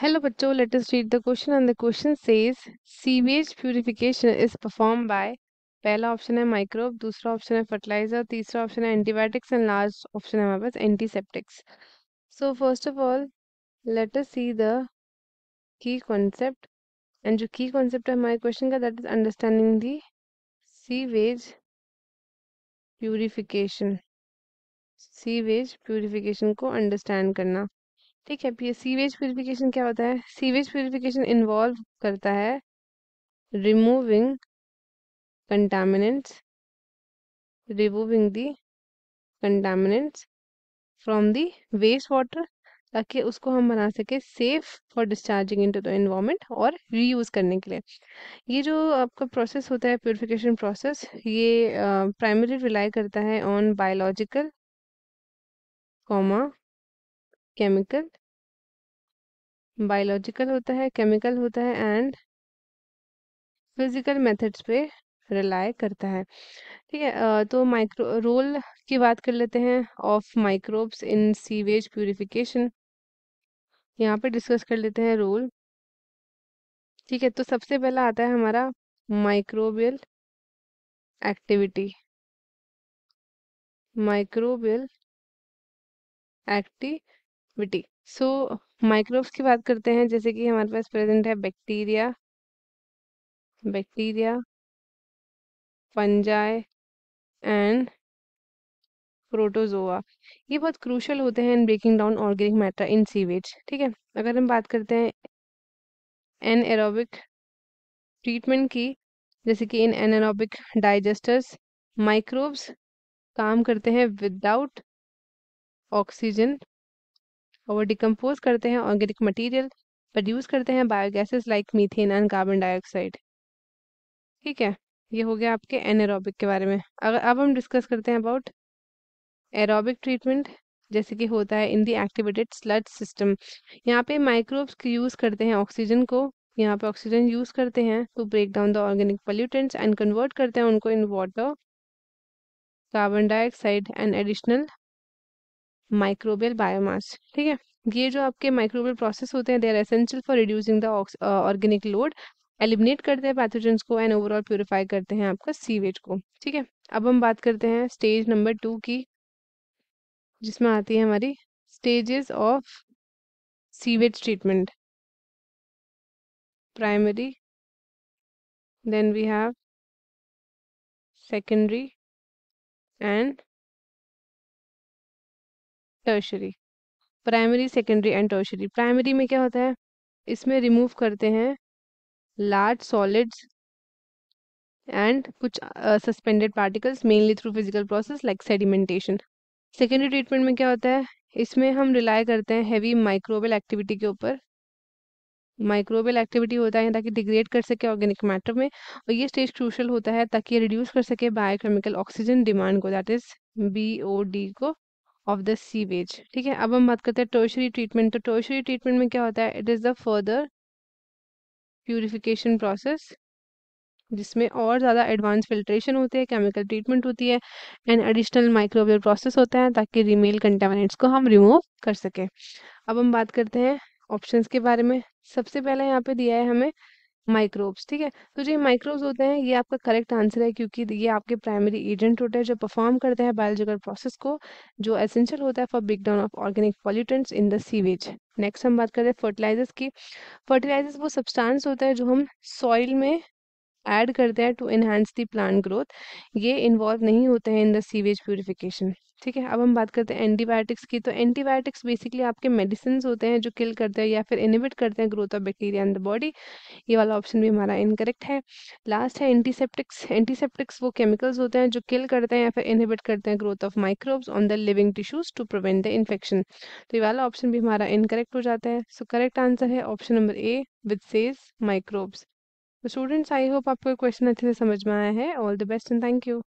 hello बच्चों let read the question and the question says says sewage purification is perform by पहला option है microbe दूसरा option है fertiliser तीसरा option है एंटीबायोटिक्स एंड लास्ट ऑप्शन है हमारे पास antiseptics so first of all let us see the key concept and जो की कॉन्सेप्ट है हमारे क्वेश्चन का that is understanding the sewage purification sewage purification को अंडरस्टैंड करना ठीक है ये सीवेज प्योरिफिकेशन क्या होता है सीवेज प्योरिफिकेशन इन्वॉल्व करता है removing contaminants removing the contaminants from the waste water ताकि उसको हम बना सके safe for discharging into the environment और रीयूज़ करने के लिए ये जो आपका प्रोसेस होता है प्योरिफिकेशन प्रोसेस ये प्राइमरी रिलाई करता है on biological comma chemical biological होता है केमिकल होता है एंड फिजिकल मेथड्स पे रिलाय करता है ठीक है तो माइक्रो रोल की बात कर लेते हैं of microbes in sewage purification यहाँ पे डिस्कस कर लेते हैं रोल ठीक है तो सबसे पहला आता है हमारा microbial activity microbial activity so microbes की बात करते हैं जैसे कि हमारे पास प्रेजेंट है bacteria bacteria fungi and protozoa ये बहुत क्रूशल होते हैं in breaking down organic matter in sewage ठीक है अगर हम बात करते हैं एन एरोबिक ट्रीटमेंट की जैसे कि in anaerobic digesters microbes काम करते हैं विदाउट ऑक्सीजन और वो डिकम्पोज करते हैं ऑर्गेनिक मटेरियल प्रोड्यूस करते हैं biogases like methane and carbon dioxide ठीक है ये हो गया आपके एनारोबिक के बारे में अगर अब हम डिस्कस करते हैं अबाउट एरोबिक ट्रीटमेंट जैसे कि होता है इन दी एक्टिवेटेड स्लड सिस्टम यहाँ पे माइक्रोब्स यूज़ करते हैं ऑक्सीजन को यहाँ पे ऑक्सीजन यूज़ करते हैं to break down the organic pollutants and convert करते हैं उनको in water carbon dioxide and additional microbial biomass ठीक है ये जो आपके माइक्रोबियल प्रोसेस होते हैं they are essential for reducing the organic load eliminate करते हैं पैथोजेंस को एंड ओवरऑल प्योरीफाई करते हैं आपका सीवेज को ठीक है अब हम बात करते हैं स्टेज नंबर टू की जिसमें आती है हमारी stages of sewage treatment primary then we have secondary and tertiary primary secondary and tertiary primary में क्या होता है इसमें रिमूव करते हैं लार्ज सॉलिड्स एंड कुछ suspended particles mainly through physical process like sedimentation secondary treatment में क्या होता है इसमें हम रिलाई करते हैं हैवी माइक्रोबल एक्टिविटी के ऊपर माइक्रोबल एक्टिविटी होता है ताकि डिग्रेड कर सके ऑर्गेनिक मैटर में और ये स्टेज क्रूशल होता है ताकि रिड्यूस कर सके बायोकेमिकल ऑक्सीजन डिमांड को that is B O D को ऑफ द सीवेज ठीक है अब हम बात करते हैं टोशरी ट्रीटमेंट तो टोशरी ट्रीटमेंट में क्या होता है it is the further purification process जिसमें और ज़्यादा एडवांस फिल्ट्रेशन होते हैं केमिकल ट्रीटमेंट होती है एंड एडिशनल माइक्रोवेव प्रोसेस होता है ताकि रिमेल कंटेमिनेट्स को हम रिमूव कर सकें अब हम बात करते हैं ऑप्शंस के बारे में सबसे पहले यहाँ पे दिया है हमें माइक्रोब्स ठीक है तो जो ये माइक्रोब्स होते हैं ये आपका करेक्ट आंसर है क्योंकि ये आपके प्राइमरी एजेंट होते हैं जो परफॉर्म करते हैं बायोलॉजिकल प्रोसेस को जो एसेंशियल होता है for break down of organic pollutants in the sewage next हम बात करते हैं फर्टिलाइजर्स की फर्टिलाइजर्स वो सब्सटेंस होता है जो हम सॉइल में ऐड करते हैं to enhance the plant growth ये इन्वॉल्व नहीं होते हैं इन द सीवेज प्योरीफिकेशन ठीक है अब हम बात करते हैं एंटीबायोटिक्स की तो एंटीबायोटिक्स बेसिकली आपके मेडिसिन होते हैं जो किल करते हैं या फिर इनिबिट करते हैं growth of bacteria in the body ये वाला ऑप्शन भी हमारा इनकरेक्ट है लास्ट है एंटीसेप्टिक्स एंटीसेप्टिक्स वो केमिकल्स होते हैं जो किल करते हैं या फिर इनिबिट करते हैं growth of microbes on the living tissues to prevent the infection तो ये वाला ऑप्शन भी हमारा इनकरेक्ट हो जाता है सो करेक्ट आंसर है option number A with says microbes students I hope आपको क्वेश्चन अच्छे से समझ में आया है all the best and thank you